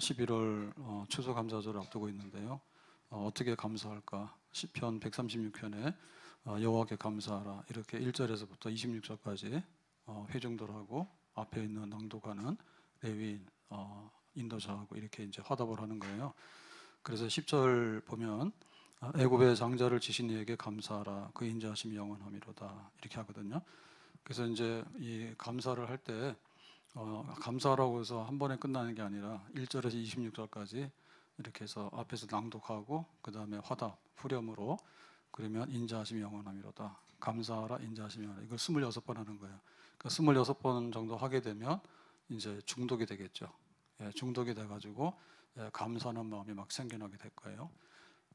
11월 어, 추수 감사절을 앞두고 있는데요. 어, 떻게 감사할까? 시편 136편에 어, 여호와께 감사하라 이렇게 1절에서부터 26절까지 어, 회중들하고 앞에 있는 낭독하는 레위인 어, 인도자하고 이렇게 이제 화답을 하는 거예요. 그래서 10절 보면 아, 애굽의 장자를 지신 이에게 감사하라 그 인자하심이 영원함이로다 이렇게 하거든요. 그래서 이제 이 감사를 할때 어, 감사하라고 해서 한 번에 끝나는 게 아니라 1절에서 26절까지 이렇게 해서 앞에서 낭독하고 그 다음에 화답, 후렴으로 그러면 인자하심이 영원함이로다. 감사하라 인자하심이 영원하라. 이걸 26번 하는 거예요. 그러니까 26번 정도 하게 되면 이제 중독이 되겠죠. 예, 중독이 돼가지고 예, 감사하는 마음이 막 생겨나게 될 거예요.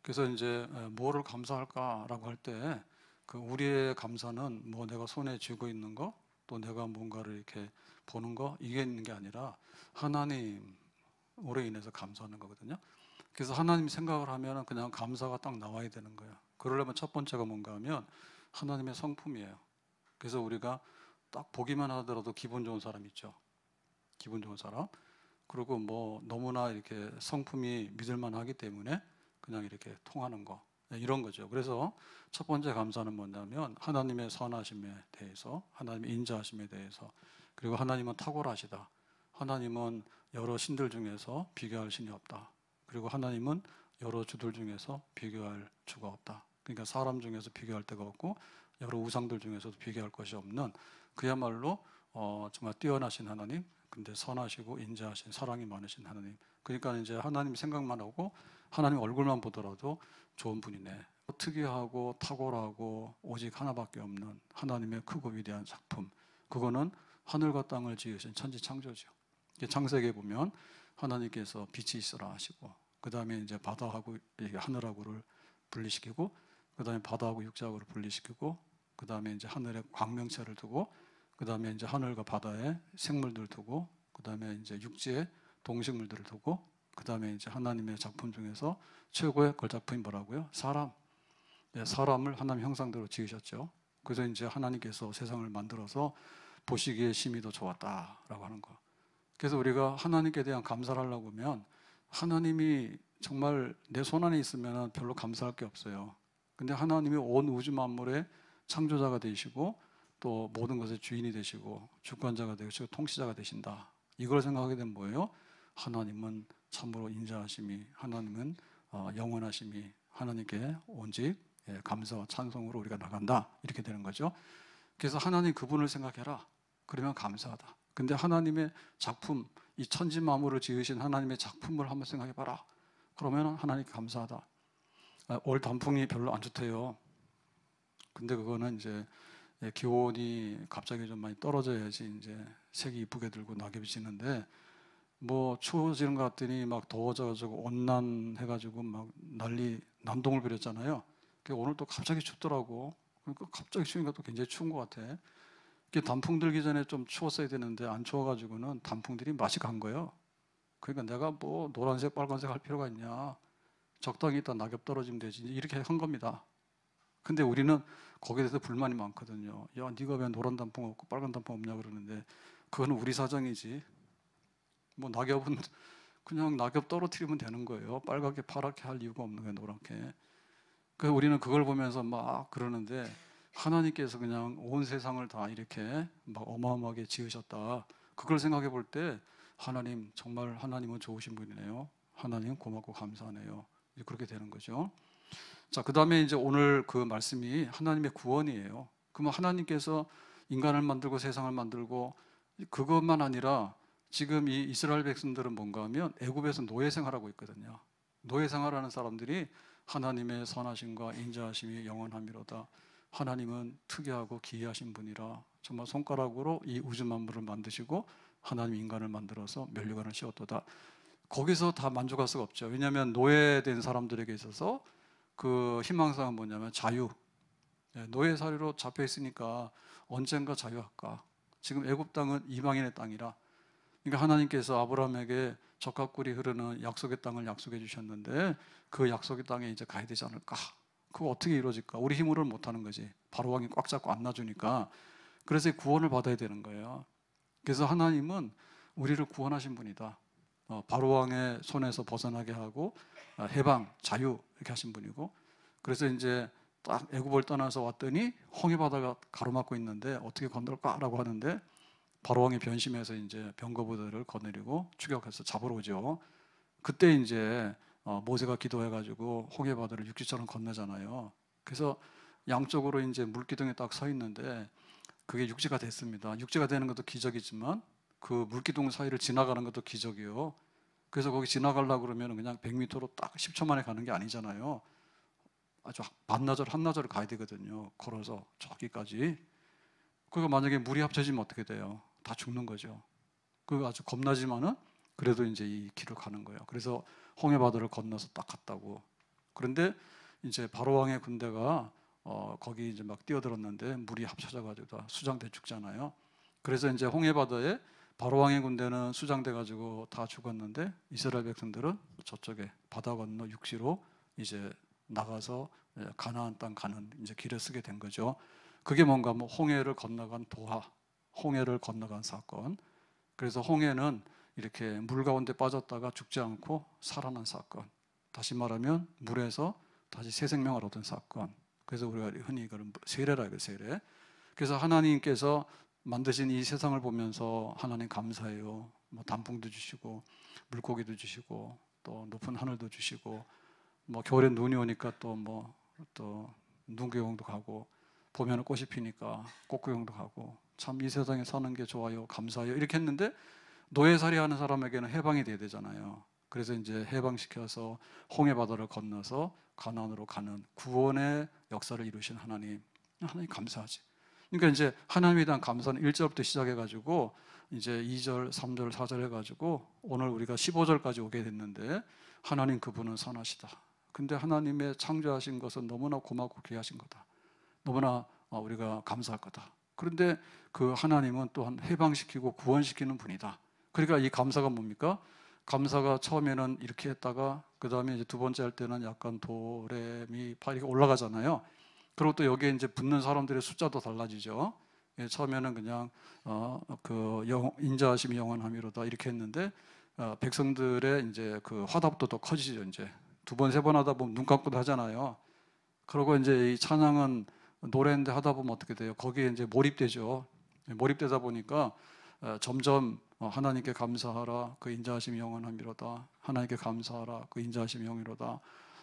그래서 이제 예, 뭐를 감사할까라고 할 때 그 우리의 감사는 뭐 내가 손에 쥐고 있는 거, 또 내가 뭔가를 이렇게 보는 거 이게 있는 게 아니라 하나님 오래 인해서 감사하는 거거든요. 그래서 하나님 생각을 하면 그냥 감사가 딱 나와야 되는 거예요. 그러려면 첫 번째가 뭔가 하면 하나님의 성품이에요. 그래서 우리가 딱 보기만 하더라도 기분 좋은 사람 있죠. 기분 좋은 사람. 그리고 뭐 너무나 이렇게 성품이 믿을만 하기 때문에 그냥 이렇게 통하는 거. 네, 이런 거죠. 그래서 첫 번째 감사는 뭐냐면 하나님의 선하심에 대해서, 하나님의 인자하심에 대해서, 그리고 하나님은 탁월하시다. 하나님은 여러 신들 중에서 비교할 신이 없다. 그리고 하나님은 여러 주들 중에서 비교할 주가 없다. 그러니까 사람 중에서 비교할 데가 없고 여러 우상들 중에서도 비교할 것이 없는 그야말로 어, 정말 뛰어나신 하나님, 근데 선하시고 인자하신 사랑이 많으신 하나님. 그러니까 이제 하나님 생각만 하고 하나님 얼굴만 보더라도 좋은 분이네. 특이하고 탁월하고 오직 하나밖에 없는 하나님의 크고 위대한 작품. 그거는 하늘과 땅을 지으신 천지 창조죠. 창세기에 보면 하나님께서 빛이 있으라 하시고 그 다음에 이제 바다하고 하늘하고를 분리시키고 그 다음에 바다하고 육지하고를 분리시키고 그 다음에 이제 하늘에 광명체를 두고 그 다음에 이제 하늘과 바다에 생물들을 두고 그 다음에 이제 육지에 동식물들을 두고 그 다음에 이제 하나님의 작품 중에서 최고의 걸작품이 뭐라고요? 사람. 네, 사람을 하나님 형상대로 지으셨죠. 그래서 이제 하나님께서 세상을 만들어서 보시기에 심히도 좋았다라고 하는 거. 그래서 우리가 하나님께 대한 감사를 하려고 하면 하나님이 정말 내 손 안에 있으면 별로 감사할 게 없어요. 근데 하나님이 온 우주 만물의 창조자가 되시고 또 모든 것의 주인이 되시고 주권자가 되시고 통치자가 되신다. 이걸 생각하게 되면 뭐예요? 하나님은 참으로 인자하심이 하나님은 어, 영원하심이 하나님께 온직 예, 감사와 찬송으로 우리가 나간다 이렇게 되는 거죠. 그래서 하나님 그분을 생각해라. 그러면 감사하다. 근데 하나님의 작품, 이 천지 만물을 지으신 하나님의 작품을 한번 생각해 봐라. 그러면 하나님 감사하다. 아, 올 단풍이 별로 안 좋대요. 근데 그거는 이제 예, 기온이 갑자기 좀 많이 떨어져야지 이제 색이 이쁘게 들고 낙엽이 지는데 뭐 추워지는 것 같더니 막 더워져가지고 온난해가지고 막 난리 난동을 부렸잖아요. 오늘 또 갑자기 춥더라고. 그러니까 갑자기 추니까또 굉장히 추운 것 같아. 이게 단풍 들기 전에 좀 추웠어야 되는데 안 추워가지고는 단풍들이 맛이 간 거예요. 그러니까 내가 뭐 노란색, 빨간색 할 필요가 있냐. 적당히 있다 낙엽 떨어지면 되지. 이렇게 한 겁니다. 근데 우리는 거기에 대해서 불만이 많거든요. 야, 네가 왜 노란 단풍 없고 빨간 단풍 없냐 그러는데 그거는 우리 사정이지. 뭐 낙엽은 그냥 낙엽 떨어뜨리면 되는 거예요. 빨갛게 파랗게 할 이유가 없는 거예요. 노랗게. 그 우리는 그걸 보면서 막 그러는데 하나님께서 그냥 온 세상을 다 이렇게 막 어마어마하게 지으셨다. 그걸 생각해 볼 때 하나님 정말 하나님은 좋으신 분이네요. 하나님 고맙고 감사하네요. 그렇게 되는 거죠. 자, 그다음에 이제 오늘 그 말씀이 하나님의 구원이에요. 그러면 하나님께서 인간을 만들고 세상을 만들고 그것만 아니라 지금 이 이스라엘 백성들은 뭔가 하면 애굽에서 노예 생활하고 있거든요. 노예 생활하는 사람들이 하나님의 선하심과 인자하심이 영원함이로다. 하나님은 특이하고 기이하신 분이라 정말 손가락으로 이 우주 만물을 만드시고 하나님 인간을 만들어서 멸류관을 씌웠도다. 거기서 다 만족할 수가 없죠. 왜냐하면 노예된 사람들에게 있어서 그 희망사항은 뭐냐면 자유. 예, 노예 사리로 잡혀 있으니까 언젠가 자유할까. 지금 애굽 땅은 이방인의 땅이라. 그러니까 하나님께서 아브라함에게 적합꿀이 흐르는 약속의 땅을 약속해 주셨는데 그 약속의 땅에 이제 가야 되지 않을까 그거 어떻게 이루어질까? 우리 힘으로는 못하는 거지. 바로 왕이 꽉 잡고 안 놔주니까. 그래서 구원을 받아야 되는 거예요. 그래서 하나님은 우리를 구원하신 분이다. 어, 바로 왕의 손에서 벗어나게 하고 어, 해방, 자유 이렇게 하신 분이고. 그래서 이제 딱 애굽을 떠나서 왔더니 홍해 바다가 가로막고 있는데 어떻게 건널까라고 하는데 바로 왕이 변심해서 이제 병거부들을 거느리고 추격해서 잡으러 오죠. 그때 이제 어, 모세가 기도해가지고 호계바다를 육지처럼 건네잖아요 그래서 양쪽으로 이제 물기둥에 딱 서 있는데 그게 육지가 됐습니다. 육지가 되는 것도 기적이지만 그 물기둥 사이를 지나가는 것도 기적이요. 그래서 거기 지나가려고 그러면 그냥 100m로 딱 10초 만에 가는 게 아니잖아요. 아주 반나절 한나절을 가야 되거든요. 걸어서 저기까지. 그러니 만약에 물이 합쳐지면 어떻게 돼요? 다 죽는 거죠. 그 아주 겁나지만은 그래도 이제 이 길을 가는 거예요. 그래서 홍해 바다를 건너서 딱 갔다고. 그런데 이제 바로 왕의 군대가 어, 거기 이제 막 뛰어들었는데 물이 합쳐져가지고 다 수장돼 죽잖아요. 그래서 이제 홍해 바다에 바로 왕의 군대는 수장돼 가지고 다 죽었는데 이스라엘 백성들은 저쪽에 바다 건너 육지로 이제 나가서 예, 가나안 땅 가는 이제 길을 쓰게 된 거죠. 그게 뭔가 뭐 홍해를 건너간 도하, 홍해를 건너간 사건. 그래서 홍해는 이렇게 물 가운데 빠졌다가 죽지 않고 살아난 사건. 다시 말하면 물에서 다시 새 생명을 얻은 사건. 그래서 우리가 흔히 이걸 세례라 그 세례. 그래서 하나님께서 만드신 이 세상을 보면서 하나님 감사해요. 뭐 단풍도 주시고 물고기도 주시고 또 높은 하늘도 주시고 뭐 겨울에 눈이 오니까 또 뭐또 뭐, 눈구경도 가고 보면 꽃이 피니까 꽃구경도 가고 참 이 세상에 사는 게 좋아요. 감사해요. 이렇게 했는데 노예살이하는 사람에게는 해방이 돼야 되잖아요. 그래서 이제 해방시켜서 홍해 바다를 건너서 가나안으로 가는 구원의 역사를 이루신 하나님, 하나님 감사하지. 그러니까 이제 하나님에 대한 감사는 1절부터 시작해 가지고 이제 2절, 3절, 4절 해 가지고 오늘 우리가 15절까지 오게 됐는데 하나님 그분은 선하시다. 근데 하나님의 창조하신 것은 너무나 고맙고 귀하신 거다. 너무나 어, 우리가 감사할 거다. 그런데 그 하나님은 또한 해방시키고 구원시키는 분이다. 그러니까 이 감사가 뭡니까? 감사가 처음에는 이렇게 했다가 그 다음에 이제 두 번째 할 때는 약간 도레미 파리가 올라가잖아요. 그리고 또 여기에 이제 붙는 사람들의 숫자도 달라지죠. 예, 처음에는 그냥 어, 그인자심 영원함이로다 이렇게 했는데 어, 백성들의 이제 그 화답도 더 커지죠. 이제 두 번 세 번 하다 보면 눈 감고도 하잖아요. 그러고 이제 이 찬양은 노래인데 하다 보면 어떻게 돼요? 거기에 이제 몰입되죠. 몰입되다 보니까 어, 점점 어, 하나님께 감사하라 그 인자하심이 영원함이로다 하나님께 감사하라 그 인자하심이 영이로다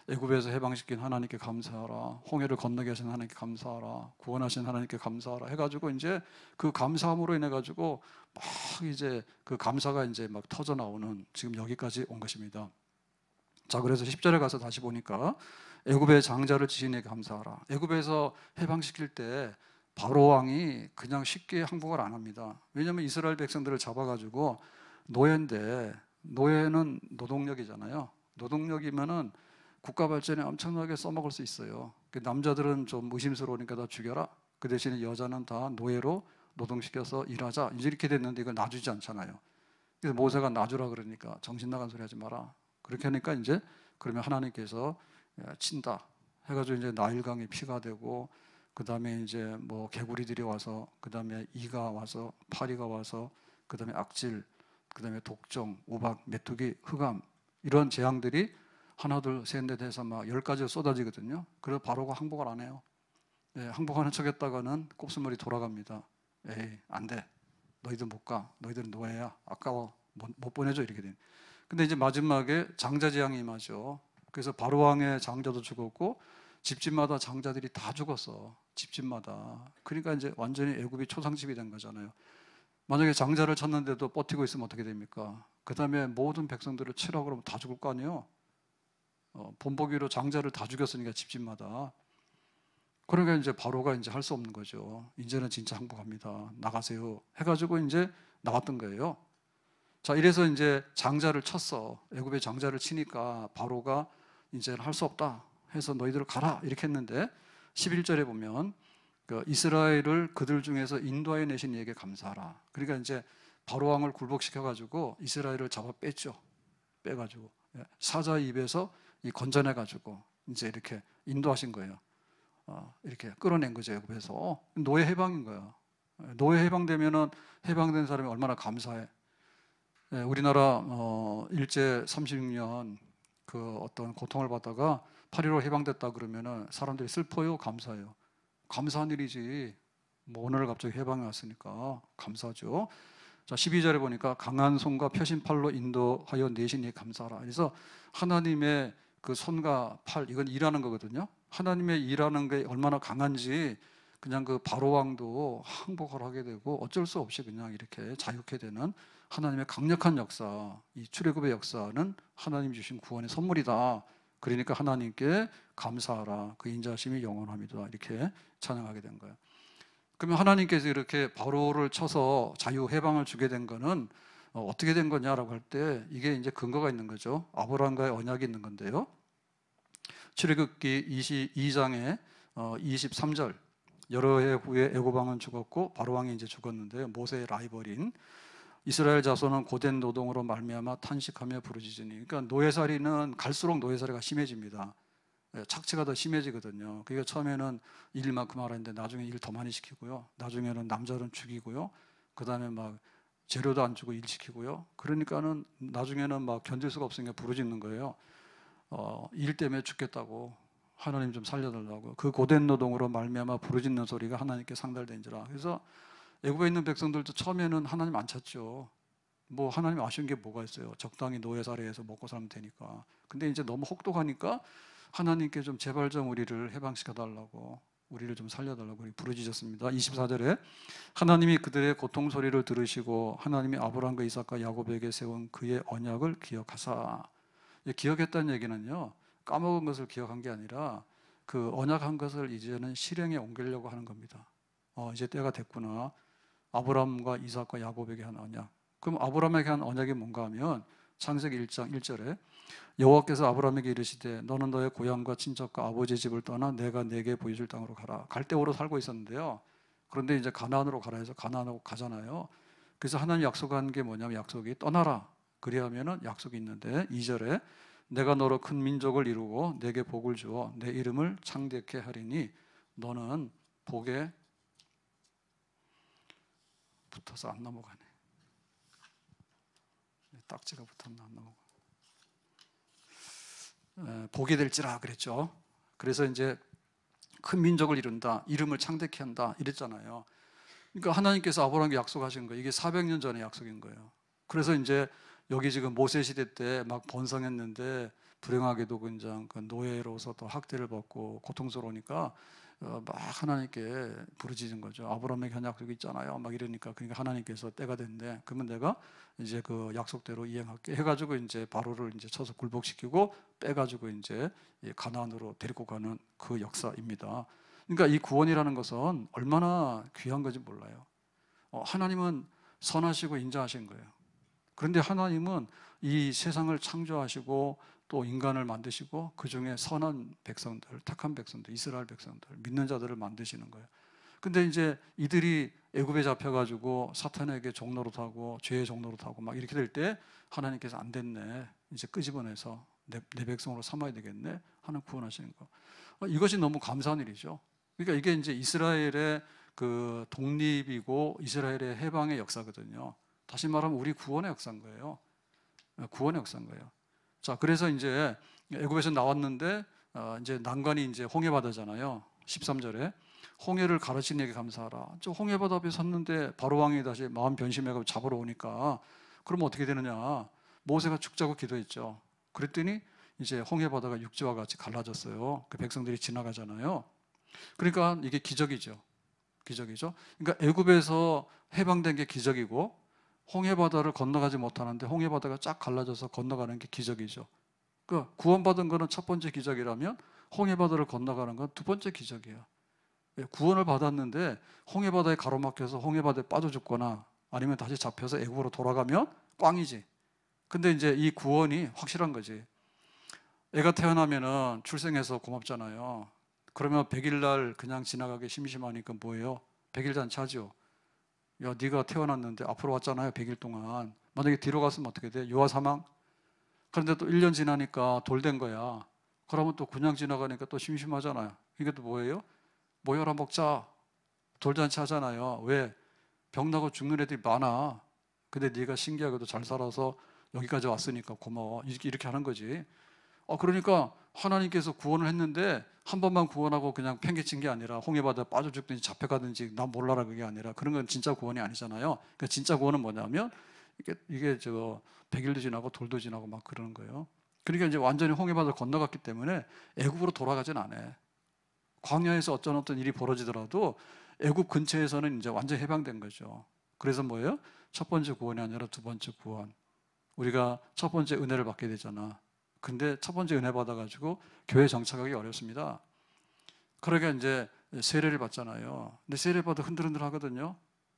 애굽에서 해방시킨 하나님께 감사하라 홍해를 건너게 하신 하나님께 감사하라 구원하신 하나님께 감사하라 해가지고 이제 그 감사함으로 인해 가지고 막 이제 그 감사가 이제 막 터져 나오는 지금 여기까지 온 것입니다 자 그래서 10절에 가서 다시 보니까 애굽의 장자를 지인에게 감사하라 애굽에서 해방시킬 때 바로 왕이 그냥 쉽게 항복을 안 합니다. 왜냐하면 이스라엘 백성들을 잡아가지고 노예인데 노예는 노동력이잖아요. 노동력이면은 국가 발전에 엄청나게 써먹을 수 있어요. 그 남자들은 좀 의심스러우니까 다 죽여라. 그 대신에 여자는 다 노예로 노동시켜서 일하자. 이렇게 제이 됐는데 이걸 놔주지 않잖아요. 그래서 모세가 놔주라 그러니까 정신 나간 소리 하지 마라. 그렇게 하니까 이제 그러면 하나님께서 예, 친다 해가지고 이제 나일강이 피가 되고 그 다음에 이제 뭐 개구리들이 와서 그 다음에 이가 와서 파리가 와서 그 다음에 악질 그 다음에 독정 우박 메뚜기 흑암 이런 재앙들이 하나 둘 세인데 대 해서 막 열 가지로 쏟아지거든요. 그래서 바로가 항복을 안 해요. 예, 항복하는 척했다가는 곱슬머리 돌아갑니다. 에이 안 돼. 너희들 못 가. 너희들은 노예야. 아까워. 못, 못 보내줘 이렇게 된. 근데 이제 마지막에 장자 재앙이 임하죠. 그래서 바로 왕의 장자도 죽었고 집집마다 장자들이 다 죽었어. 집집마다. 그러니까 이제 완전히 애굽이 초상집이 된 거잖아요. 만약에 장자를 찾는데도 버티고 있으면 어떻게 됩니까? 그 다음에 모든 백성들을 치라고 그러면 다 죽을 거 아니에요? 어, 본보기로 장자를 다 죽였으니까 집집마다. 그러니까 이제 바로가 이제 할 수 없는 거죠. 이제는 진짜 항복합니다. 나가세요. 해가지고 이제 나갔던 거예요. 자, 이래서 이제 장자를 쳤어. 애굽의 장자를 치니까 바로가 이제는 할수 없다. 해서 너희들 가라 이렇게 했는데 11절에 보면 그 이스라엘을 그들 중에서 인도하여 내신 이에게 감사하라. 그러니까 이제 바로 왕을 굴복시켜 가지고 이스라엘을 잡아 뺐죠. 빼 가지고 예. 사자 입에서 이 건져내 가지고 이제 이렇게 인도하신 거예요. 어, 이렇게 끌어낸 거죠. 애굽에서 노예 해방인 거예요. 노예 해방되면은 해방된 사람이 얼마나 감사해. 예, 우리나라 어, 일제 36년 그 어떤 고통을 받다가 파리로 해방됐다 그러면 사람들이 슬퍼요, 감사해요. 감사한 일이지. 뭐 오늘 갑자기 해방이 왔으니까 감사죠. 자, 12절에 보니까 강한 손과 펴신 팔로 인도하여 내신이 감사하라. 그래서 하나님의 그 손과 팔 이건 일하는 거거든요. 하나님의 일하는 게 얼마나 강한지 그냥 그 바로 왕도 항복을 하게 되고 어쩔 수 없이 그냥 이렇게 자유케 되는 하나님의 강력한 역사, 이 출애굽의 역사는 하나님 주신 구원의 선물이다. 그러니까 하나님께 감사하라. 그 인자심이 영원합니다. 이렇게 찬양하게 된 거예요. 그러면 하나님께서 이렇게 바로를 쳐서 자유 해방을 주게 된 거는 어, 어떻게 된 거냐라고 할 때 이게 이제 근거가 있는 거죠. 아브라함과의 언약이 있는 건데요. 출애굽기 22장에 23절 어, 여러 해 후에 에고방은 죽었고 바로왕이 이제 죽었는데요. 모세의 라이벌인 이스라엘 자손은 고된 노동으로 말미암아 탄식하며 부르짖으니 그러니까 노예살이는 갈수록 노예살이가 심해집니다. 예, 착취가 더 심해지거든요. 그게 처음에는 일만큼 하라는데 나중에 일 더 많이 시키고요. 나중에는 남자는 죽이고요. 그다음에 막 재료도 안 주고 일 시키고요. 그러니까는 나중에는 막 견딜 수가 없으니까 부르짖는 거예요. 어, 일 때문에 죽겠다고 하나님 좀 살려달라고 그 고된 노동으로 말미암아 부르짖는 소리가 하나님께 상달된지라. 그래서 애굽에 있는 백성들도 처음에는 하나님 안 찾죠. 뭐 하나님 아쉬운 게 뭐가 있어요? 적당히 노예 사례에서 먹고 살면 되니까. 근데 이제 너무 혹독하니까 하나님께 좀 제발 좀 우리를 해방시켜 달라고 우리를 좀 살려달라고 부르짖었습니다. 24절에 하나님이 그들의 고통 소리를 들으시고 하나님이 아브라함과 이삭과 야곱에게 세운 그의 언약을 기억하사. 기억했다는 얘기는요. 까먹은 것을 기억한 게 아니라 그 언약한 것을 이제는 실행에 옮기려고 하는 겁니다. 어, 이제 때가 됐구나. 아브라함과 이삭과 야곱에게 한 언약. 그럼 아브라함에게 한 언약이 뭔가 하면 창세기 1장 1절에 여호와께서 아브라함에게 이르시되 너는 너의 고향과 친척과 아버지 집을 떠나 내가 내게 보여줄 땅으로 가라. 갈대오로 살고 있었는데요. 그런데 이제 가나안으로 가라 해서 가나안으로 가잖아요. 그래서 하나님 약속한 게 뭐냐면 약속이 떠나라. 그리하면은 약속이 있는데 2절에 내가 너로 큰 민족을 이루고 내게 복을 주어 내 이름을 창대케 하리니 너는 복의 붙어서 안 넘어가네. 네, 딱지가 붙었나 안 넘어가. 보게 될지라 그랬죠. 그래서 이제 큰 민족을 이룬다, 이름을 창대케 한다 이랬잖아요. 그러니까 하나님께서 아브라함에게 약속하신 거 이게 400년 전의 약속인 거예요. 그래서 이제 여기 지금 모세 시대 때 막 번성했는데 불행하게도 그냥 그 노예로서 또 학대를 받고 고통스러우니까 어, 막 하나님께 부르짖는 거죠. 아브라함의 현약도 있잖아요. 막 이러니까 그러니까 하나님께서 때가 됐는데 그러면 내가 이제 그 약속대로 이행할게 해가지고 이제 바로를 이제 쳐서 굴복시키고 빼가지고 이제 가나안으로 데리고 가는 그 역사입니다. 그러니까 이 구원이라는 것은 얼마나 귀한 건지 몰라요. 어, 하나님은 선하시고 인자하신 거예요. 그런데 하나님은 이 세상을 창조하시고 또 인간을 만드시고 그 중에 선한 백성들, 착한 백성들, 이스라엘 백성들, 믿는 자들을 만드시는 거예요. 근데 이제 이들이 애굽에 잡혀가지고 사탄에게 종로로 타고 죄의 종로로 타고 막 이렇게 될 때 하나님께서 안 됐네. 이제 끄집어내서 내, 내 백성으로 삼아야 되겠네 하는 구원하시는 거. 어, 이것이 너무 감사한 일이죠. 그러니까 이게 이제 이스라엘의 그 독립이고 이스라엘의 해방의 역사거든요. 다시 말하면 우리 구원의 역사인 거예요. 어, 구원의 역사인 거예요. 자, 그래서 이제 애굽에서 나왔는데 어, 이제 난관이 이제 홍해 바다잖아요. 13절에 홍해를 가르치는 에게 감사하라. 저 홍해 바다 앞에 섰는데 바로 왕이 다시 마음 변심해 가지고 잡으러 오니까 그럼 어떻게 되느냐? 모세가 죽자고 기도했죠. 그랬더니 이제 홍해 바다가 육지와 같이 갈라졌어요. 그 백성들이 지나가잖아요. 그러니까 이게 기적이죠. 기적이죠. 그러니까 애굽에서 해방된 게 기적이고 홍해바다를 건너가지 못하는데 홍해바다가 쫙 갈라져서 건너가는 게 기적이죠. 그러니까 구원받은 거는 첫 번째 기적이라면 홍해바다를 건너가는 건 두 번째 기적이에요. 예, 구원을 받았는데 홍해바다에 가로막혀서 홍해바다에 빠져 죽거나 아니면 다시 잡혀서 애국으로 돌아가면 꽝이지. 근데 이제 이 구원이 확실한 거지. 애가 태어나면은 출생해서 고맙잖아요. 그러면 100일 날 그냥 지나가기 심심하니까 뭐예요? 100일 잔치 하죠. 야 네가 태어났는데 앞으로 왔잖아요 100일 동안 만약에 뒤로 갔으면 어떻게 돼? 유아 사망? 그런데 또 1년 지나니까 돌 된 거야 그러면 또 그냥 지나가니까 또 심심하잖아요 이게 또 뭐예요? 모여라 먹자 돌잔치 하잖아요 왜? 병나고 죽는 애들이 많아 근데 네가 신기하게도 잘 살아서 여기까지 왔으니까 고마워 이렇게 하는 거지 아 그러니까 하나님께서 구원을 했는데 한 번만 구원하고 그냥 팽개친 게 아니라 홍해바다에 빠져 죽든지 잡혀가든지 난 몰라라 그게 아니라 그런 건 진짜 구원이 아니잖아요. 그러니까 진짜 구원은 뭐냐면 이게 이게 저 백일도 지나고 돌도 지나고 막 그러는 거예요. 그러니까 이제 완전히 홍해바다 건너갔기 때문에 애굽으로 돌아가진 않아요. 광야에서 어쩐 어떤 일이 벌어지더라도 애굽 근처에서는 이제 완전 해방된 거죠. 그래서 뭐예요? 첫 번째 구원이 아니라 두 번째 구원. 우리가 첫 번째 은혜를 받게 되잖아. 근데 첫 번째 은혜 받아가지고 교회 정착하기 어렵습니다. 그러니 이제 세례를 받잖아요. 근데 세례 받아 흔들흔들 하거든요.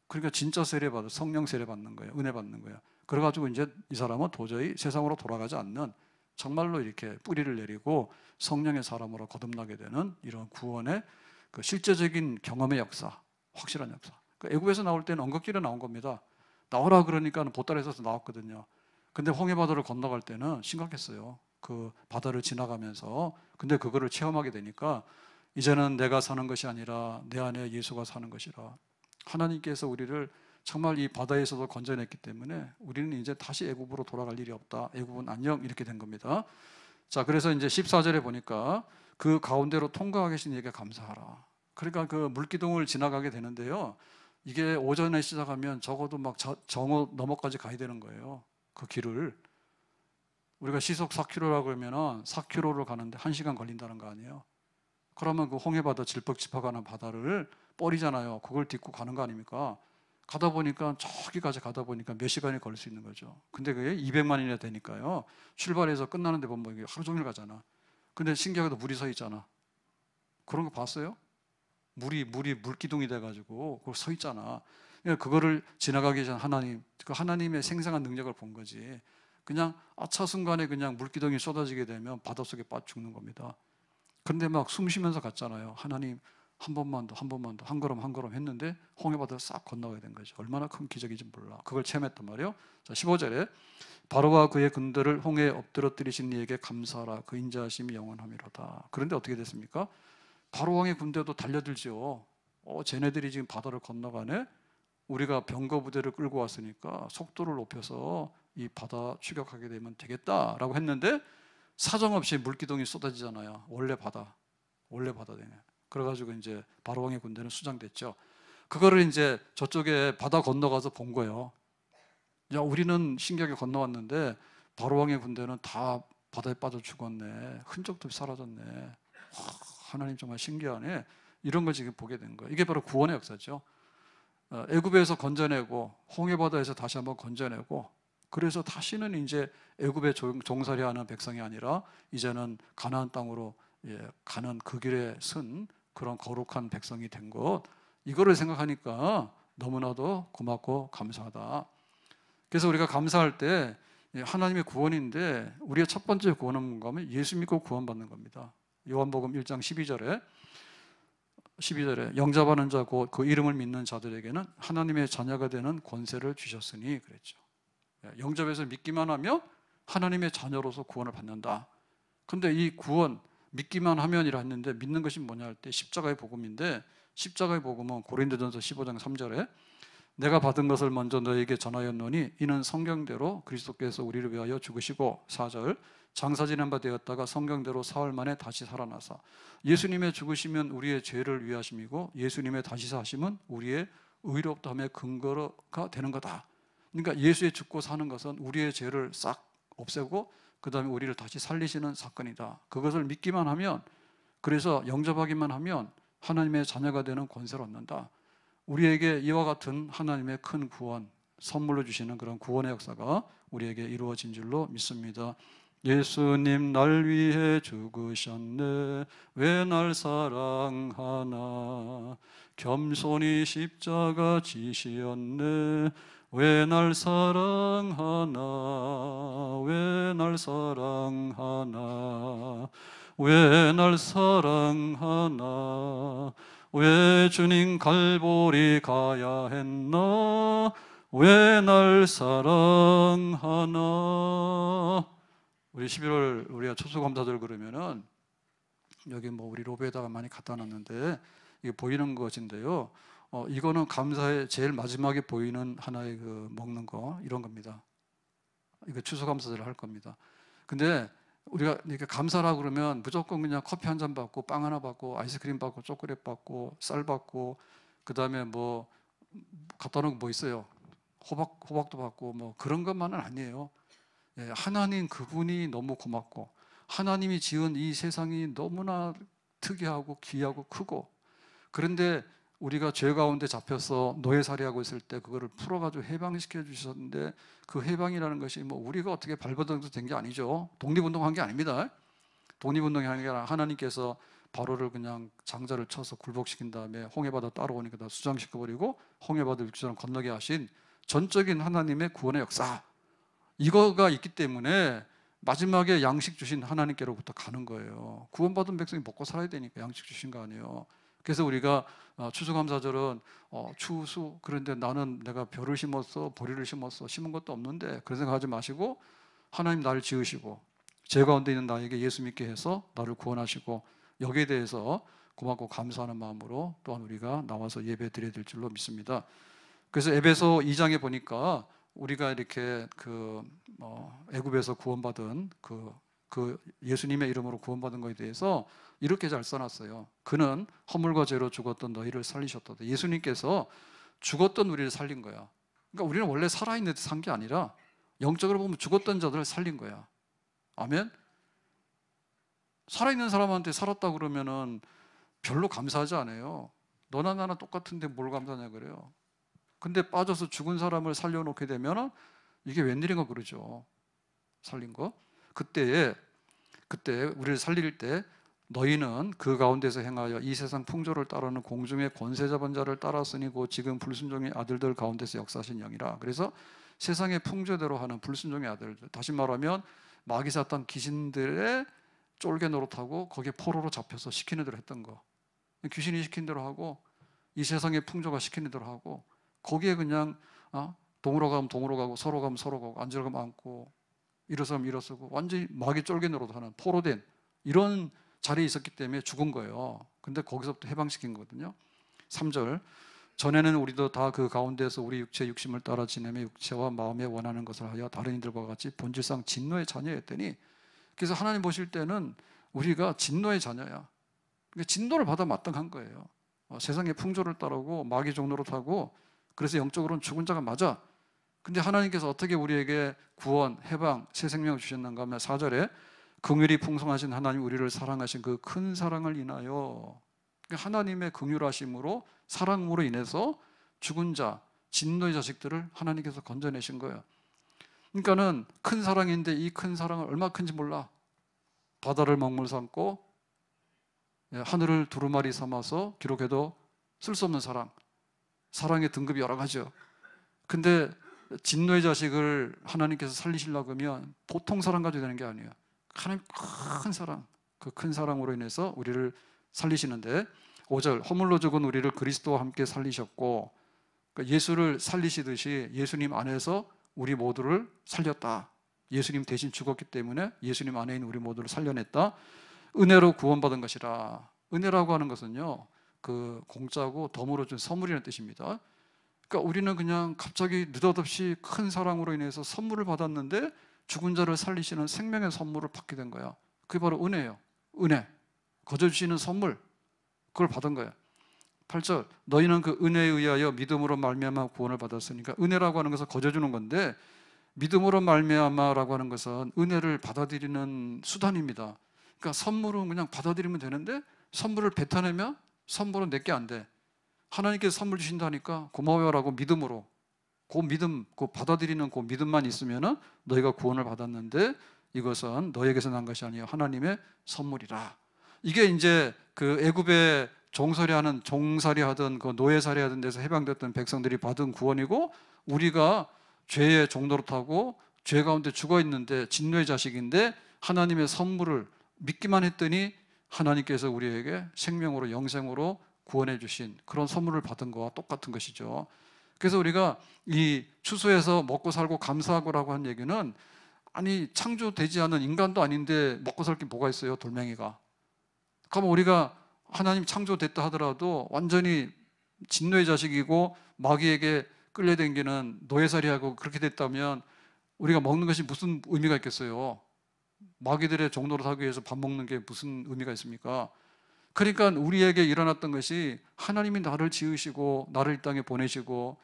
그러니까 진짜 세례 받아 성령 세례 받는 거예요. 은혜 받는 거예요. 그래가지고 이제 이 사람은 도저히 세상으로 돌아가지 않는 정말로 이렇게 뿌리를 내리고 성령의 사람으로 거듭나게 되는 이런 구원의 그 실제적인 경험의 역사, 확실한 역사. 그 애굽에서 나올 때는 언급길에 나온 겁니다. 나오라 그러니까 보따리에서 나왔거든요. 근데 홍해바다를 건너갈 때는 심각했어요. 그 바다를 지나가면서 근데 그거를 체험하게 되니까 이제는 내가 사는 것이 아니라 내 안에 예수가 사는 것이라 하나님께서 우리를 정말 이 바다에서도 건져냈기 때문에 우리는 이제 다시 애굽으로 돌아갈 일이 없다. 애굽은 안녕 이렇게 된 겁니다. 자, 그래서 이제 14절에 보니까 그 가운데로 통과하게 하신 이에게 감사하라. 그러니까 그 물기둥을 지나가게 되는데요. 이게 오전에 시작하면 적어도 막 정오 넘어까지 가야 되는 거예요. 그 길을. 우리가 시속 4km라고 하면은 4km로 가는데 1시간 걸린다는 거 아니에요? 그러면 그 홍해바다 질퍽질퍽하는 바다를 뻘이잖아요. 그걸 딛고 가는 거 아닙니까? 가다 보니까 저기까지 가다 보니까 몇 시간이 걸릴 수 있는 거죠. 근데 그게 200만이나 되니까요. 출발해서 끝나는데 보면 이게 하루 종일 가잖아. 근데 신기하게도 물이 서 있잖아. 그런 거 봤어요? 물이 물이 물기둥이 돼가지고 그걸 서 있잖아. 그 그거를 지나가기 전 하나님, 그 하나님의 생생한 능력을 본 거지. 그냥 아차 순간에 그냥 물기둥이 쏟아지게 되면 바닷속에 빠 죽는 겁니다. 그런데 막 숨 쉬면서 갔잖아요. 하나님 한 번만 더, 한 번만 더, 한 걸음 한 걸음 했는데 홍해바다를 싹 건너게 된 거죠. 얼마나 큰 기적인지 몰라. 그걸 체험했단 말이에요. 자, 15절에 바로와 그의 근들을 홍해에 엎드러뜨리신 이에게 감사하라. 그 인자하심이 영원함이로다. 그런데 어떻게 됐습니까? 바로 왕의 군대도 달려들지요. 어, 쟤네들이 지금 바다를 건너가네. 우리가 병거 부대를 끌고 왔으니까 속도를 높여서 이 바다 추격하게 되면 되겠다라고 했는데 사정없이 물기둥이 쏟아지잖아요. 원래 바다, 원래 바다되네. 그래가지고 이제 바로왕의 군대는 수장됐죠. 그거를 이제 저쪽에 바다 건너가서 본 거예요. 야, 우리는 신기하게 건너왔는데 바로왕의 군대는 다 바다에 빠져 죽었네. 흔적도 사라졌네. 와, 하나님 정말 신기하네. 이런 걸 지금 보게 된 거예요. 이게 바로 구원의 역사죠. 어, 애굽에서 건져내고 홍해바다에서 다시 한번 건져내고 그래서 다시는 이제 애굽에 종살이하는 백성이 아니라 이제는 가나안 땅으로 예, 가는 그 길에 선 그런 거룩한 백성이 된 것 이거를 생각하니까 너무나도 고맙고 감사하다. 그래서 우리가 감사할 때 예, 하나님의 구원인데 우리의 첫 번째 구원은 뭔가 하면 예수 믿고 구원받는 겁니다. 요한복음 1장 12절에 12절에 영접하는 자고그 이름을 믿는 자들에게는 하나님의 자녀가 되는 권세를 주셨으니 그랬죠. 예, 영접해서 믿기만 하면 하나님의 자녀로서 구원을 받는다. 근데 이 구원 믿기만 하면이라 했는데 믿는 것이 뭐냐 할 때 십자가의 복음인데 십자가의 복음은 고린도전서 15장 3절에 내가 받은 것을 먼저 너에게 전하였노니 이는 성경대로 그리스도께서 우리를 위하여 죽으시고 4절 장사 지낸 바 되었다가 성경대로 사흘 만에 다시 살아나서 예수님의 죽으시면 우리의 죄를 위하심이고 예수님의 다시 사심은 우리의 의롭다함의 근거가 되는 거다. 그러니까 예수의 죽고 사는 것은 우리의 죄를 싹 없애고 그다음에 우리를 다시 살리시는 사건이다. 그것을 믿기만 하면 그래서 영접하기만 하면 하나님의 자녀가 되는 권세를 얻는다. 우리에게 이와 같은 하나님의 큰 구원 선물로 주시는 그런 구원의 역사가 우리에게 이루어진 줄로 믿습니다. 예수님 날 위해 죽으셨네 왜 날 사랑하나 겸손히 십자가 지시었네 왜 날 사랑하나 왜 날 사랑하나 왜 날 사랑하나 왜 주님 갈보리 가야 했나 왜 날 사랑하나 우리 11월 우리가 초수 검사들 그러면은 여기 뭐 우리 로비에다가 많이 갖다 놨는데 이게 보이는 것인데요. 어, 이거는 감사의 제일 마지막에 보이는 하나의 그 먹는 거 이런 겁니다. 이거 추수 감사를 할 겁니다. 근데 우리가 이렇게 감사라 그러면 무조건 그냥 커피 한 잔 받고 빵 하나 받고 아이스크림 받고 초콜릿 받고 쌀 받고 그 다음에 뭐 갖다 놓은 거뭐 있어요? 호박 호박도 받고 뭐 그런 것만은 아니에요. 예, 하나님 그분이 너무 고맙고 하나님이 지은 이 세상이 너무나 특이하고 귀하고 크고 그런데 우리가 죄 가운데 잡혀서 노예살이하고 있을 때 그거를 풀어가지고 해방시켜 주셨는데 그 해방이라는 것이 뭐 우리가 어떻게 발버둥도 된게 아니죠 독립운동한 게 아닙니다 독립운동이 아니라 하나님께서 바로를 그냥 장자를 쳐서 굴복시킨 다음에 홍해바다 따로오니까다 수장시켜버리고 홍해바다 육지처럼 건너게 하신 전적인 하나님의 구원의 역사 이거가 있기 때문에 마지막에 양식 주신 하나님께로부터 가는 거예요. 구원받은 백성이 먹고 살아야 되니까 양식 주신 거 아니에요. 그래서 우리가 어, 추수감사절은 어, 추수 그런데 나는 내가 벼를 심었어 보리를 심었어 심은 것도 없는데 그런 생각하지 마시고 하나님 나를 지으시고 제 가운데 있는 나에게 예수 믿게 해서 나를 구원하시고 여기에 대해서 고맙고 감사하는 마음으로 또한 우리가 나와서 예배 드려야 될 줄로 믿습니다. 그래서 에베소 2장에 보니까 우리가 이렇게 그 어, 애굽에서 구원받은 그, 그 예수님의 이름으로 구원받은 것에 대해서 이렇게 잘 써놨어요. 그는 허물과 죄로 죽었던 너희를 살리셨다. 예수님께서 죽었던 우리를 살린 거야. 그러니까 우리는 원래 살아있는 데산게 아니라 영적으로 보면 죽었던 자들을 살린 거야. 아멘. 살아있는 사람한테 살았다 그러면은 별로 감사하지 않아요. 너나 나나 똑같은데 뭘감사냐 그래요. 근데 빠져서 죽은 사람을 살려놓게 되면 이게 웬일인가 그러죠. 살린 거. 그때 그때 우리를 살릴 때 너희는 그 가운데서 행하여 이 세상 풍조를 따르는 공중의 권세자본 자를 따랐으니고 지금 불순종의 아들들 가운데서 역사하신 영이라. 그래서 세상의 풍조대로 하는 불순종의 아들들. 다시 말하면 마귀 사탄 귀신들의 쫄개 노릇하고 거기에 포로로 잡혀서 시키는 대로 했던 거. 귀신이 시킨 대로 하고 이 세상의 풍조가 시키는 대로 하고 거기에 그냥 어? 동으로 가면 동으로 가고 서로 가면 서로 가고 앉으러 가면 앉고 일어서 가면 일어서고 완전히 마귀 쫄깃으로도 하는 포로된 이런 자리에 있었기 때문에 죽은 거예요. 근데 거기서부터 해방시킨 거거든요. 3절 전에는 우리도 다 그 가운데에서 우리 육체 육심을 따라 지내며 육체와 마음에 원하는 것을 하여 다른 이들과 같이 본질상 진노의 자녀였더니 그래서 하나님 보실 때는 우리가 진노의 자녀야. 그러니까 진노를 받아 마땅한 거예요. 어, 세상의 풍조를 따르고 마귀 종로를 타고 그래서 영적으로는 죽은 자가 맞아. 근데 하나님께서 어떻게 우리에게 구원, 해방, 새 생명을 주셨는가 하면 4절에 긍휼이 풍성하신 하나님 우리를 사랑하신 그 큰 사랑을 인하여 그러니까 하나님의 긍휼하심으로 사랑으로 인해서 죽은 자, 진노의 자식들을 하나님께서 건져내신 거예요. 그러니까는 큰 사랑인데 이 큰 사랑은 얼마 큰지 몰라. 바다를 먹물 삼고 예, 하늘을 두루마리 삼아서 기록해도 쓸 수 없는 사랑. 사랑의 등급이 여러 가지요. 근데 진노의 자식을 하나님께서 살리시려고 하면 보통 사랑 가지고 되는 게 아니에요. 하나님 큰 사랑, 그 큰 사랑으로 인해서 우리를 살리시는데 5절 허물로 죽은 우리를 그리스도와 함께 살리셨고 그러니까 예수를 살리시듯이 예수님 안에서 우리 모두를 살렸다. 예수님 대신 죽었기 때문에 예수님 안에 있는 우리 모두를 살려냈다. 은혜로 구원받은 것이라. 은혜라고 하는 것은요. 그 공짜고 덤으로 준 선물이라는 뜻입니다. 그러니까 우리는 그냥 갑자기 느닷없이 큰 사랑으로 인해서 선물을 받았는데 죽은 자를 살리시는 생명의 선물을 받게 된 거야. 그게 바로 은혜예요. 은혜. 거저 주시는 선물. 그걸 받은 거야. 8절 너희는 그 은혜에 의하여 믿음으로 말미암아 구원을 받았으니까 은혜라고 하는 것을 거저 주는 건데 믿음으로 말미암아라고 하는 것은 은혜를 받아들이는 수단입니다. 그러니까 선물은 그냥 받아들이면 되는데 선물을 뱉어내면 선물은 내게 안 돼. 하나님께서 선물 주신다니까 고마워요라고 믿음으로 그 믿음, 그 받아들이는 그 믿음만 있으면 너희가 구원을 받았는데 이것은 너에게서 난 것이 아니요 하나님의 선물이라. 이게 이제 그 애굽의 종살이하는 종살이하던 그 노예살이하던 데서 해방됐던 백성들이 받은 구원이고 우리가 죄의 종노릇하고 죄 가운데 죽어 있는데 진노의 자식인데 하나님의 선물을 믿기만 했더니 하나님께서 우리에게 생명으로 영생으로 구원해 주신 그런 선물을 받은 거와 똑같은 것이죠. 그래서 우리가 이 추수해서 먹고 살고 감사하고라고 한 얘기는 아니 창조되지 않은 인간도 아닌데 먹고 살 게 뭐가 있어요 돌멩이가 그러면 우리가 하나님 창조됐다 하더라도 완전히 진노의 자식이고 마귀에게 끌려댕기는 노예살이하고 그렇게 됐다면 우리가 먹는 것이 무슨 의미가 있겠어요 마귀들의 종로를 하기 위해서 밥 먹는 게 무슨 의미가 있습니까? 그러니까 우리에게 일어났던 것이 하나님이 나를 지으시고 나를 이 땅에 보내시고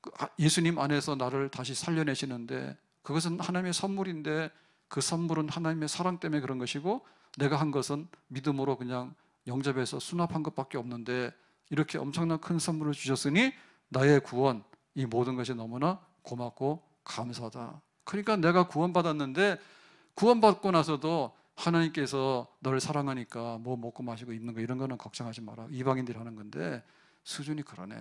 그 아, 예수님 안에서 나를 다시 살려내시는데 그것은 하나님의 선물인데 그 선물은 하나님의 사랑 때문에 그런 것이고 내가 한 것은 믿음으로 그냥 영접해서 수납한 것밖에 없는데 이렇게 엄청난 큰 선물을 주셨으니 나의 구원 이 모든 것이 너무나 고맙고 감사하다. 그러니까 내가 구원받았는데 구원받고 나서도 하나님께서 너를 사랑하니까 뭐 먹고 마시고 입는 거 이런 거는 걱정하지 마라. 이방인들이 하는 건데 수준이 그러네.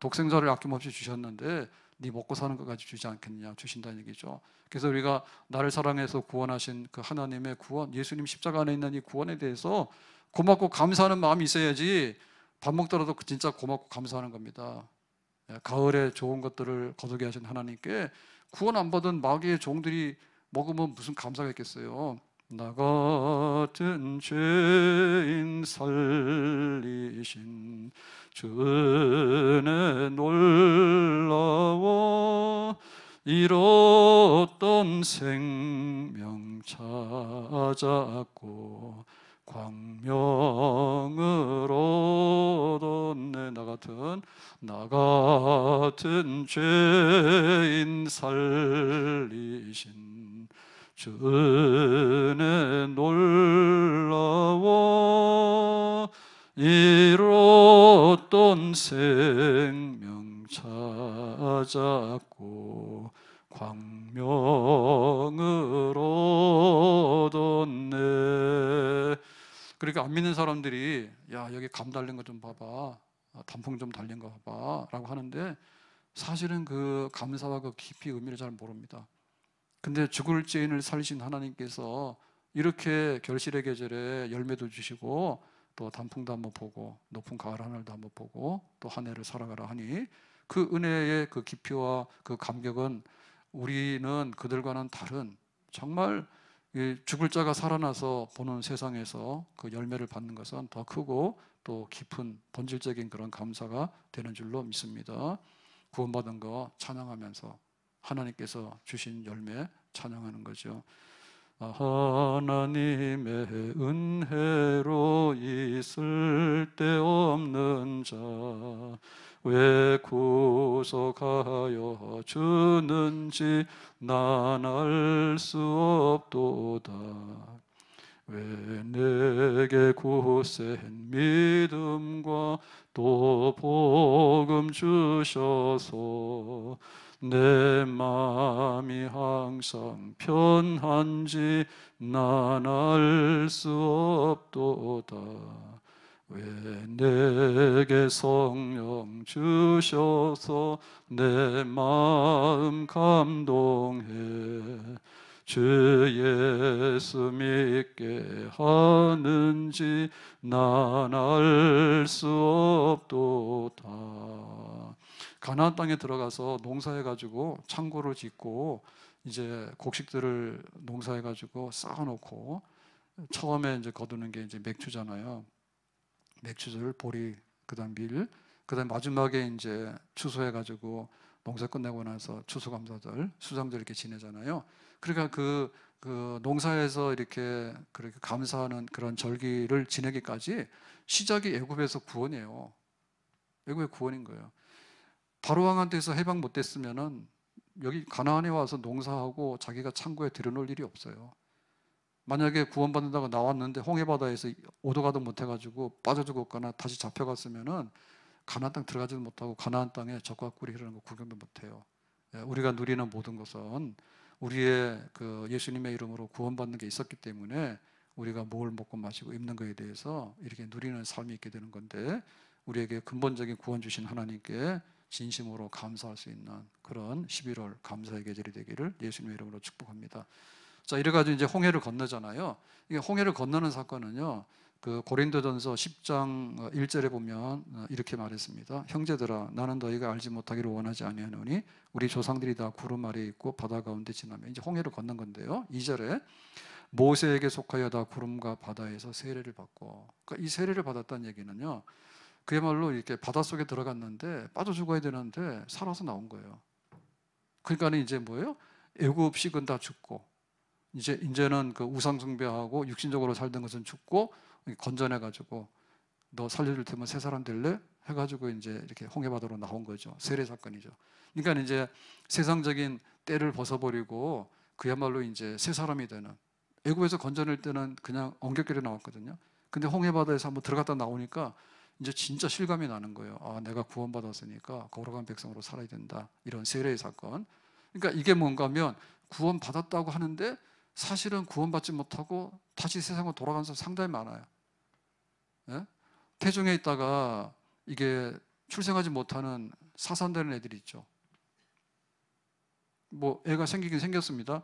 독생자를 아낌없이 주셨는데 네 먹고 사는 것까지 주지 않겠냐 주신다는 얘기죠. 그래서 우리가 나를 사랑해서 구원하신 그 하나님의 구원, 예수님 십자가 안에 있는 이 구원에 대해서 고맙고 감사하는 마음이 있어야지 밥 먹더라도 진짜 고맙고 감사하는 겁니다. 예, 가을에 좋은 것들을 거두게 하신 하나님께 구원 안 받은 마귀의 종들이 먹으면 무슨 감사겠어요. 나 같은 죄인 살리신 주의 놀라워 잃었던 생명 찾았고 광명을 얻었네 나 같은 나 같은 죄인 살리신 주는 놀라워 잃었던 생명 찾았고 광명을 얻었네 그러니까 안 믿는 사람들이 야 여기 감 달린 거 좀 봐봐 아, 단풍 좀 달린 거 봐봐 라고 하는데 사실은 그 감사와 그 깊이 의미를 잘 모릅니다 근데 죽을 죄인을 살리신 하나님께서 이렇게 결실의 계절에 열매도 주시고 또 단풍도 한번 보고 높은 가을 하늘도 한번 보고 또 한 해를 살아가라 하니 그 은혜의 그 깊이와 그 감격은 우리는 그들과는 다른 정말 죽을 자가 살아나서 보는 세상에서 그 열매를 받는 것은 더 크고 또 깊은 본질적인 그런 감사가 되는 줄로 믿습니다. 구원받은 거 찬양하면서 하나님께서 주신 열매 찬양하는 거죠. 아, 하나님의 은혜로 있을 때 없는 자, 왜 구속하여 주는지 난 알 수 없도다. 왜 내게 고센 믿음과 또 복음 주셔서 내 마음이 항상 편한지 난 알 수 없도다 왜 내게 성령 주셔서 내 마음 감동해 주 예수 믿게 하는지 난 알 수 없도다 가나안 땅에 들어가서 농사해 가지고 창고를 짓고 이제 곡식들을 농사해 가지고 쌓아 놓고 처음에 이제 거두는 게 이제 맥주잖아요. 맥주를 보리 그다음 밀 그다음 마지막에 이제 추수해 가지고 농사 끝내고 나서 추수감사절 수장들 이렇게 지내잖아요. 그러니까 그, 그 농사에서 이렇게 그렇게 감사하는 그런 절기를 지내기까지 시작이 애굽에서 구원이에요. 애굽의 구원인 거예요. 바로 왕한테서 해방 못 됐으면은 여기 가나안에 와서 농사하고 자기가 창고에 들여놓을 일이 없어요. 만약에 구원받는다고 나왔는데 홍해바다에서 오도가도 못 해가지고 빠져 죽었거나 다시 잡혀갔으면은 가나안 땅 들어가지도 못하고 가나안 땅에 적과 꿀이 흐르는 거 구경도 못해요. 예, 우리가 누리는 모든 것은 우리의 그 예수님의 이름으로 구원받는 게 있었기 때문에 우리가 뭘 먹고 마시고 입는 것에 대해서 이렇게 누리는 삶이 있게 되는 건데 우리에게 근본적인 구원 주신 하나님께 진심으로 감사할 수 있는 그런 11월 감사의 계절이 되기를 예수님의 이름으로 축복합니다. 자, 이래가지고 이제 홍해를 건너잖아요. 이게 홍해를 건너는 사건은요, 그 고린도전서 10장 1절에 어, 보면 어, 이렇게 말했습니다. 형제들아 나는 너희가 알지 못하기를 원하지 아니하노니 우리 조상들이 다 구름 아래 있고 바다 가운데 지나며 이제 홍해를 건넌 건데요. 2절에 모세에게 속하여 다 구름과 바다에서 세례를 받고 그러니까 이 세례를 받았다는 얘기는요. 그야말로 이렇게 바닷속에 들어갔는데 빠져 죽어야 되는데 살아서 나온 거예요. 그러니까는 이제 뭐예요? 애굽식은 다 죽고 이제 이제는 그 우상 숭배하고 육신적으로 살던 것은 죽고 건전해 가지고 너 살려줄 테면 새 사람 될래? 해가지고 이제 이렇게 홍해바다로 나온 거죠. 세례 사건이죠. 그러니까 이제 세상적인 때를 벗어버리고 그야말로 이제 새 사람이 되는 애굽에서 건져낼 때는 그냥 엉겹결에 나왔거든요. 근데 홍해바다에서 한번 들어갔다 나오니까 이제 진짜 실감이 나는 거예요. 아, 내가 구원받았으니까 거룩한 백성으로 살아야 된다. 이런 세례의 사건. 그러니까 이게 뭔가면 구원받았다고 하는데 사실은 구원받지 못하고 다시 세상으로 돌아간 사람 상당히 많아요. 예? 태중에 있다가 이게 출생하지 못하는 사산되는 애들이 있죠. 뭐 애가 생기긴 생겼습니다.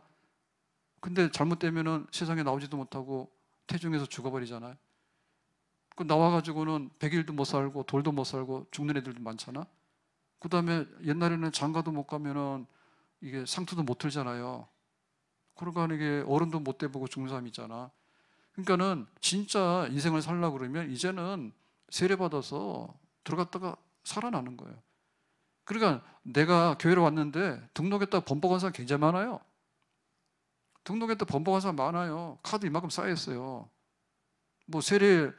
근데 잘못되면은 세상에 나오지도 못하고 태중에서 죽어버리잖아요. 그 나와가지고는 100일도 못 살고 돌도 못 살고 죽는 애들도 많잖아. 그 다음에 옛날에는 장가도 못 가면은 이게 상투도 못 틀잖아요. 그러고까는게 어른도 못 돼보고 죽는 사람이잖아. 그러니까는 진짜 인생을 살라 그러면 이제는 세례받아서 들어갔다가 살아나는 거예요. 그러니까 내가 교회로 왔는데 등록했다 번복한 사람 굉장히 많아요. 등록했다 번복한 사람 많아요. 카드 이만큼 쌓여있어요뭐 세례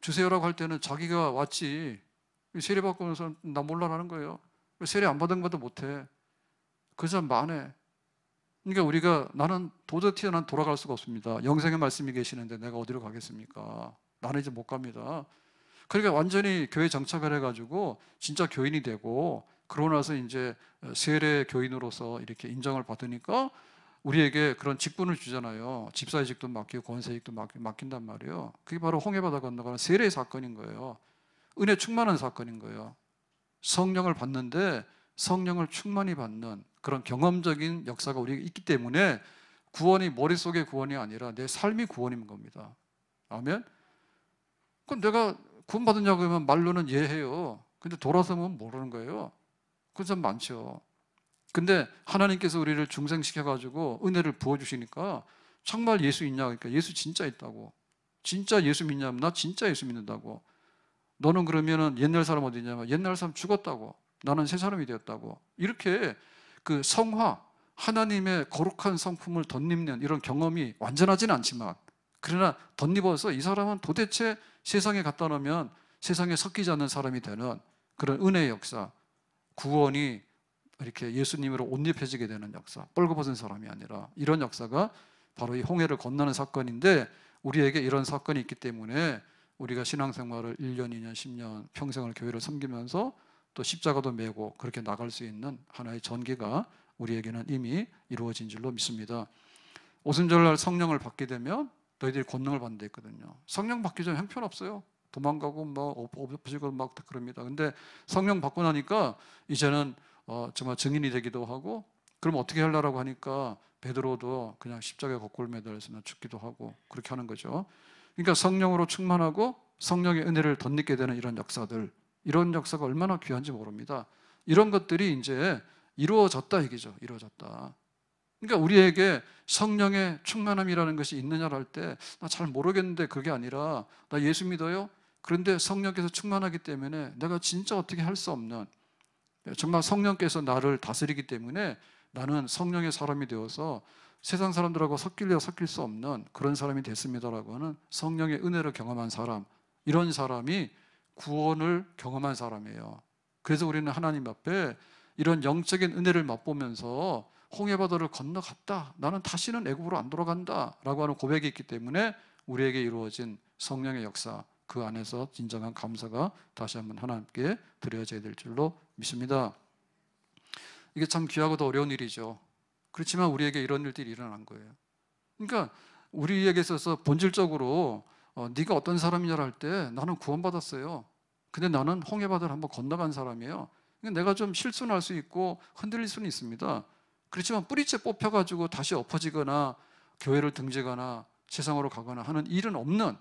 주세요라고 할 때는 자기가 왔지. 세례 받고 나서 람나 몰라라는 거예요. 세례 안 받은 것도 못해. 그 사람 만해. 그러니까 우리가 나는 도저히 난 돌아갈 수가 없습니다. 영생의 말씀이 계시는데 내가 어디로 가겠습니까? 나는 이제 못 갑니다. 그러니까 완전히 교회 정착을 해가지고 진짜 교인이 되고 그러고 나서 이제 세례 교인으로서 이렇게 인정을 받으니까 우리에게 그런 직분을 주잖아요. 집사의직도 맡기고 권세직도 맡긴단 말이에요. 그게 바로 홍해바다 건너가는 세례 의 사건인 거예요. 은혜 충만한 사건인 거예요. 성령을 받는데 성령을 충만히 받는 그런 경험적인 역사가 우리에게 있기 때문에 구원이 머릿속의 구원이 아니라 내 삶이 구원인 겁니다. 아멘? 그럼 내가 구원받으냐고 하면 말로는 예해요. 근데 돌아서면 모르는 거예요. 그건 참 많죠. 근데 하나님께서 우리를 중생시켜 가지고 은혜를 부어 주시니까 정말 예수 있냐 그러니까 예수 진짜 있다고. 진짜 예수 믿냐면 나 진짜 예수 믿는다고. 너는 그러면은 옛날 사람 어디냐면 옛날 사람 죽었다고. 나는 새 사람이 되었다고. 이렇게 그 성화 하나님의 거룩한 성품을 덧입는 이런 경험이 완전하진 않지만 그러나 덧입어서 이 사람은 도대체 세상에 갖다 놓으면 세상에 섞이지 않는 사람이 되는 그런 은혜의 역사, 구원이 이렇게 예수님으로 옷 입혀지게 되는 역사, 뻘거벗은 사람이 아니라 이런 역사가 바로 이 홍해를 건너는 사건인데 우리에게 이런 사건이 있기 때문에 우리가 신앙생활을 1년, 2년, 10년 평생을 교회를 섬기면서 또 십자가도 메고 그렇게 나갈 수 있는 하나의 전기가 우리에게는 이미 이루어진 줄로 믿습니다. 오순절날 성령을 받게 되면 너희들이 권능을 받는다 했거든요. 성령 받기 전에 형편없어요. 도망가고 막 엎어지고 막 그럽니다. 근데 성령 받고 나니까 이제는 어, 정말 증인이 되기도 하고 그럼 어떻게 하려고 하니까 베드로도 그냥 십자가에 거꾸로 매달려서 죽기도 하고 그렇게 하는 거죠. 그러니까 성령으로 충만하고 성령의 은혜를 덧입게 되는 이런 역사들 이런 역사가 얼마나 귀한지 모릅니다. 이런 것들이 이제 이루어졌다 얘기죠. 이루어졌다. 그러니까 우리에게 성령의 충만함이라는 것이 있느냐를 할 때 나 잘 모르겠는데 그게 아니라 나 예수 믿어요. 그런데 성령께서 충만하기 때문에 내가 진짜 어떻게 할 수 없는 정말 성령께서 나를 다스리기 때문에 나는 성령의 사람이 되어서 세상 사람들하고 섞일려 섞일 수 없는 그런 사람이 됐습니다라고 하는 성령의 은혜를 경험한 사람 이런 사람이 구원을 경험한 사람이에요. 그래서 우리는 하나님 앞에 이런 영적인 은혜를 맛보면서 홍해바다를 건너갔다. 나는 다시는 애굽으로 안 돌아간다라고 하는 고백이 있기 때문에 우리에게 이루어진 성령의 역사 그 안에서 진정한 감사가 다시 한번 하나님께 드려져야 될 줄로 믿습니다. 이게 참 귀하고도 어려운 일이죠. 그렇지만 우리에게 이런 일들이 일어난 거예요. 그러니까 우리에게 있어서 본질적으로 어, 네가 어떤 사람이냐를 할때 나는 구원받았어요. 근데 나는 홍해바다를 한번 건너간 사람이에요. 그러니까 내가 좀 실수는 할수 있고 흔들릴 수는 있습니다. 그렇지만 뿌리째 뽑혀가지고 다시 엎어지거나 교회를 등지거나 세상으로 가거나 하는 일은 없는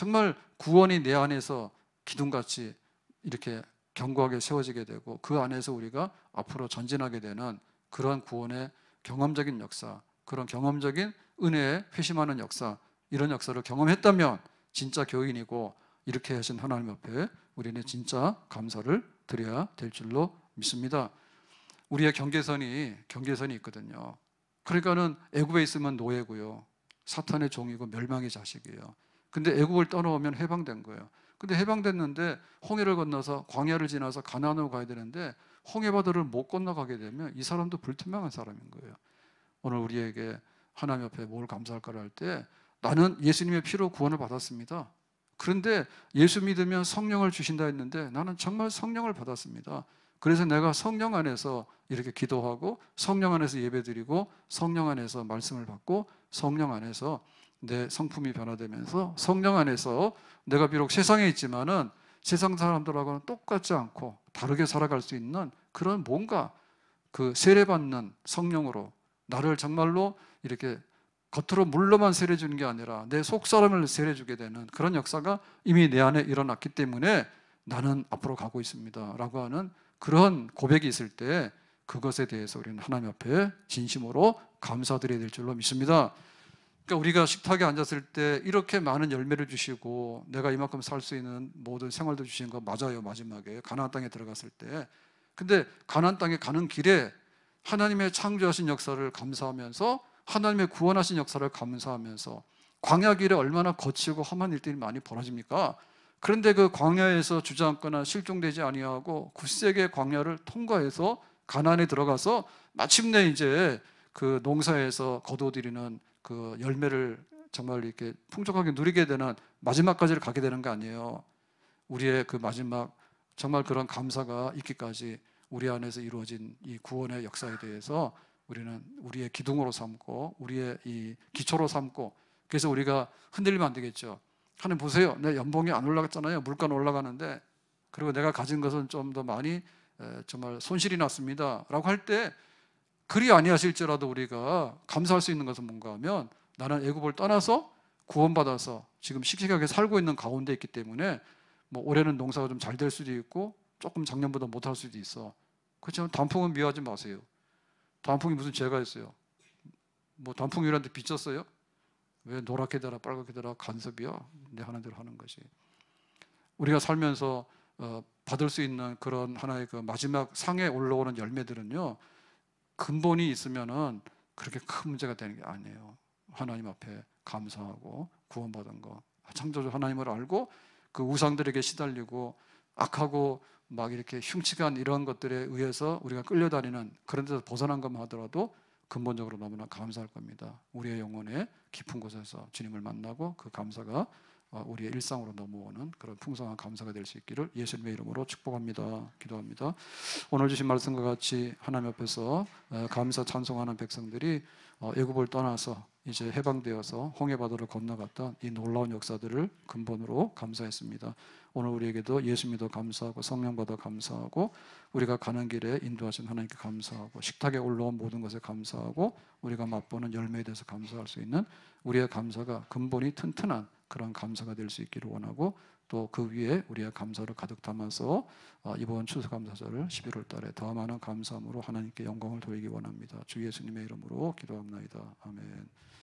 정말 구원이 내 안에서 기둥같이 이렇게 견고하게 세워지게 되고 그 안에서 우리가 앞으로 전진하게 되는 그러한 구원의 경험적인 역사, 그런 경험적인 은혜에 회심하는 역사, 이런 역사를 경험했다면 진짜 교인이고 이렇게 하신 하나님 앞에 우리는 진짜 감사를 드려야 될 줄로 믿습니다. 우리의 경계선이 경계선이 있거든요. 그러니까는 애굽에 있으면 노예고요. 사탄의 종이고 멸망의 자식이에요. 근데 애국을 떠나오면 해방된 거예요. 근데 해방됐는데 홍해를 건너서 광야를 지나서 가나안으로 가야 되는데 홍해바다를 못 건너가게 되면 이 사람도 불투명한 사람인 거예요. 오늘 우리에게 하나님 앞에 뭘 감사할까를 할 때 나는 예수님의 피로 구원을 받았습니다. 그런데 예수 믿으면 성령을 주신다 했는데 나는 정말 성령을 받았습니다. 그래서 내가 성령 안에서 이렇게 기도하고 성령 안에서 예배드리고 성령 안에서 말씀을 받고 성령 안에서 내 성품이 변화되면서 성령 안에서 내가 비록 세상에 있지만은 세상 사람들하고는 똑같지 않고 다르게 살아갈 수 있는 그런 뭔가 그 세례받는 성령으로 나를 정말로 이렇게 겉으로 물로만 세례 주는 게 아니라 내 속 사람을 세례 주게 되는 그런 역사가 이미 내 안에 일어났기 때문에 나는 앞으로 가고 있습니다라고 하는 그런 고백이 있을 때 그것에 대해서 우리는 하나님 앞에 진심으로 감사드려야 될 줄로 믿습니다. 그러니까 우리가 식탁에 앉았을 때 이렇게 많은 열매를 주시고 내가 이만큼 살 수 있는 모든 생활도 주신 거 맞아요 마지막에 가나안 땅에 들어갔을 때 근데 가나안 땅에 가는 길에 하나님의 창조하신 역사를 감사하면서 하나님의 구원하신 역사를 감사하면서 광야 길에 얼마나 거치고 험한 일들이 많이 벌어집니까? 그런데 그 광야에서 주저앉거나 실종되지 아니하고 굳세게 광야를 통과해서 가나에 들어가서 마침내 이제 그 농사에서 거둬들이는 그 열매를 정말 이렇게 풍족하게 누리게 되는 마지막까지를 가게 되는 거 아니에요. 우리의 그 마지막 정말 그런 감사가 있기까지 우리 안에서 이루어진 이 구원의 역사에 대해서 우리는 우리의 기둥으로 삼고 우리의 이 기초로 삼고 그래서 우리가 흔들리면 안 되겠죠. 하나님 보세요. 내 연봉이 안 올라갔잖아요. 물가는 올라가는데 그리고 내가 가진 것은 좀 더 많이 정말 손실이 났습니다. 라고 할때 그리 아니하실지라도 우리가 감사할 수 있는 것은 뭔가 하면 나는 애굽을 떠나서 구원받아서 지금 씩씩하게 살고 있는 가운데 있기 때문에 뭐 올해는 농사가 좀 잘 될 수도 있고 조금 작년보다 못할 수도 있어. 그렇지만 단풍은 미워하지 마세요. 단풍이 무슨 죄가 있어요? 뭐 단풍이라는데 비쳤어요? 왜 노랗게 되라 빨갛게 되라 간섭이야? 내 하는 대로 하는 것이. 우리가 살면서 어, 받을 수 있는 그런 하나의 그 마지막 상에 올라오는 열매들은요. 근본이 있으면은 그렇게 큰 문제가 되는 게 아니에요. 하나님 앞에 감사하고 구원받은 거 창조주 하나님을 알고 그 우상들에게 시달리고 악하고 막 이렇게 흉측한 이런 것들에 의해서 우리가 끌려다니는 그런 데서 벗어난 것만 하더라도 근본적으로 너무나 감사할 겁니다. 우리의 영혼의 깊은 곳에서 주님을 만나고 그 감사가 어, 우리의 일상으로 넘어오는 그런 풍성한 감사가 될 수 있기를 예수님의 이름으로 축복합니다. 기도합니다. 오늘 주신 말씀과 같이 하나님 앞에서 어, 감사 찬송하는 백성들이 어, 애굽을 떠나서 이제 해방되어서 홍해 바다를 건너갔던 이 놀라운 역사들을 근본으로 감사했습니다. 오늘 우리에게도 예수님도 감사하고 성령 받아 감사하고 우리가 가는 길에 인도하신 하나님께 감사하고 식탁에 올라온 모든 것에 감사하고 우리가 맛보는 열매에 대해서 감사할 수 있는 우리의 감사가 근본이 튼튼한 그런 감사가 될 수 있기를 원하고 또 그 위에 우리의 감사를 가득 담아서 어, 이번 추수감사절을 11월 달에 더 많은 감사함으로 하나님께 영광을 돌리기 원합니다. 주 예수님의 이름으로 기도합니다. 아멘.